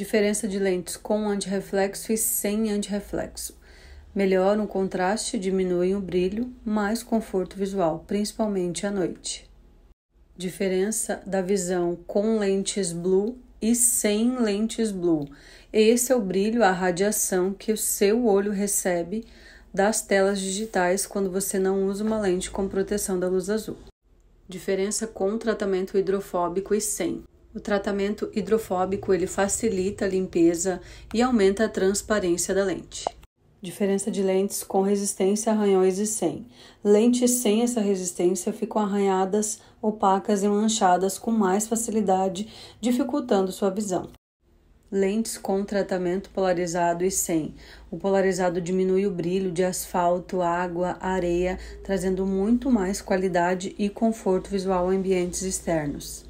Diferença de lentes com antireflexo e sem antireflexo. Melhoram o contraste, diminuem o brilho, mais conforto visual, principalmente à noite. Diferença da visão com lentes blue e sem lentes blue. Esse é o brilho, a radiação que o seu olho recebe das telas digitais quando você não usa uma lente com proteção da luz azul. Diferença com tratamento hidrofóbico e sem. O tratamento hidrofóbico ele facilita a limpeza e aumenta a transparência da lente. Diferença de lentes com resistência a arranhões e sem. Lentes sem essa resistência ficam arranhadas, opacas e manchadas com mais facilidade, dificultando sua visão. Lentes com tratamento polarizado e sem. O polarizado diminui o brilho de asfalto, água, areia, trazendo muito mais qualidade e conforto visual a ambientes externos.